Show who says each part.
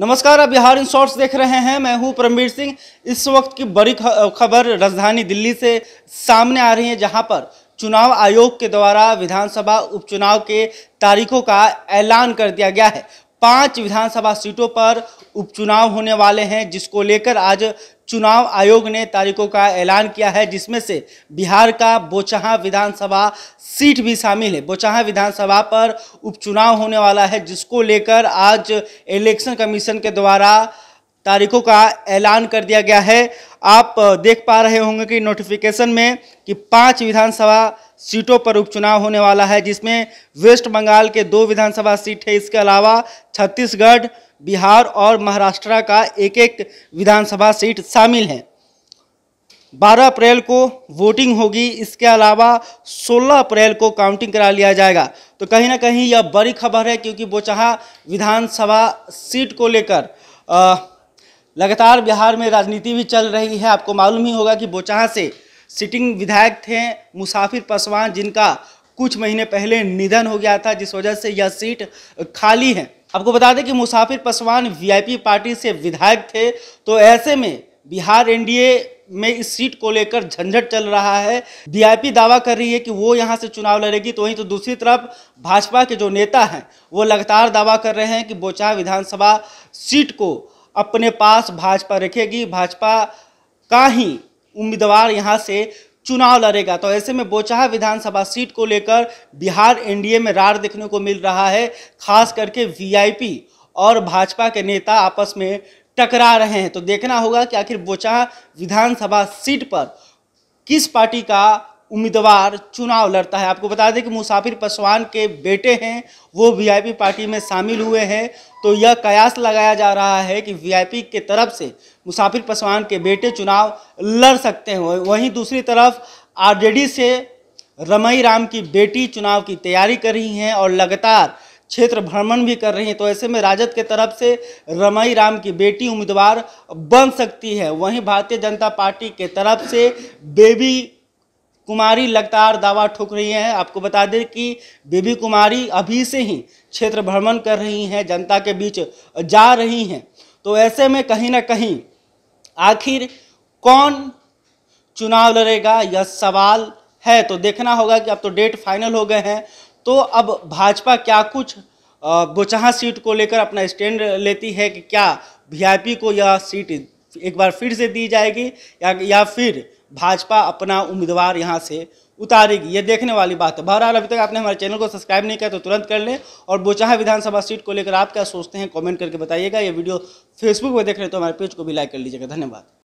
Speaker 1: नमस्कार आप Bihar in shorts देख रहे हैं मैं हूं परमवीर सिंह इस वक्त की बड़ी खबर राजधानी दिल्ली से सामने आ रही है जहां पर चुनाव आयोग के द्वारा विधानसभा उपचुनाव के तारीखों का ऐलान कर दिया गया है पांच विधानसभा सीटों पर उपचुनाव होने वाले हैं जिसको लेकर आज चुनाव आयोग ने तारीखों का ऐलान किया है जिसमें से बिहार का बोचहा विधानसभा सीट भी शामिल है बोचहा विधानसभा पर उपचुनाव होने वाला है जिसको लेकर आज इलेक्शन कमीशन के द्वारा तारीखों का ऐलान कर दिया गया है आप देख पा रहे होंगे कि नोटिफिकेशन में कि पांच विधानसभा सीटों पर उपचुनाव होने वाला है जिसमें वेस्ट बंगाल के दो विधानसभा सीट है इसके अलावा छत्तीसगढ़ बिहार और महाराष्ट्र का एक एक विधानसभा सीट शामिल है 12 अप्रैल को वोटिंग होगी इसके अलावा 16 अप्रैल को काउंटिंग करा लिया जाएगा तो कहीं ना कहीं यह बड़ी खबर है क्योंकि बोचहा विधानसभा सीट को लेकर लगातार बिहार में राजनीति भी चल रही है आपको मालूम ही होगा कि बोचहा से सिटिंग विधायक थे मुसाफिर पासवान जिनका कुछ महीने पहले निधन हो गया था जिस वजह से यह सीट खाली है आपको बता दें कि मुसाफिर पासवान वीआईपी पार्टी से विधायक थे तो ऐसे में बिहार एनडीए में इस सीट को लेकर झंझट चल रहा है वीआईपी दावा कर रही है कि वो यहाँ से चुनाव लड़ेगी तो वहीं तो दूसरी तरफ भाजपा के जो नेता हैं वो लगातार दावा कर रहे हैं कि बोचा विधानसभा सीट को अपने पास भाजपा रखेगी भाजपा का ही उम्मीदवार यहाँ से चुनाव लड़ेगा तो ऐसे में बोचहा विधानसभा सीट को लेकर बिहार एनडीए में रार देखने को मिल रहा है खास करके वीआईपी और भाजपा के नेता आपस में टकरा रहे हैं तो देखना होगा कि आखिर बोचहा विधानसभा सीट पर किस पार्टी का उम्मीदवार चुनाव लड़ता है आपको बता दें कि मुसाफिर पासवान के बेटे हैं वो वीआईपी पार्टी में शामिल हुए हैं तो यह कयास लगाया जा रहा है कि वीआईपी के तरफ से मुसाफिर पासवान के बेटे चुनाव लड़ सकते हैं वहीं दूसरी तरफ आरजेडी से रमई राम की बेटी चुनाव की तैयारी कर रही हैं और लगातार क्षेत्र भ्रमण भी कर रही हैं तो ऐसे में राजद के तरफ से रमई राम की बेटी उम्मीदवार बन सकती है वहीं भारतीय जनता पार्टी के तरफ से बेबी कुमारी लगातार दावा ठोक रही हैं आपको बता दें कि बेबी कुमारी अभी से ही क्षेत्र भ्रमण कर रही हैं जनता के बीच जा रही हैं तो ऐसे में कहीं ना कहीं आखिर कौन चुनाव लड़ेगा यह सवाल है तो देखना होगा कि अब तो डेट फाइनल हो गए हैं तो अब भाजपा क्या कुछ बोचहा सीट को लेकर अपना स्टैंड लेती है कि क्या वी को यह सीट एक बार फिर से दी जाएगी या या फिर भाजपा अपना उम्मीदवार यहाँ से उतारेगी ये देखने वाली बात है बहरहाल अभी तक आपने हमारे चैनल को सब्सक्राइब नहीं किया तो तुरंत कर लें और बोचाहा विधानसभा सीट को लेकर आप क्या सोचते हैं कमेंट करके बताइएगा ये वीडियो फेसबुक पर देख रहे हैं तो हमारे पेज को भी लाइक कर लीजिएगा धन्यवाद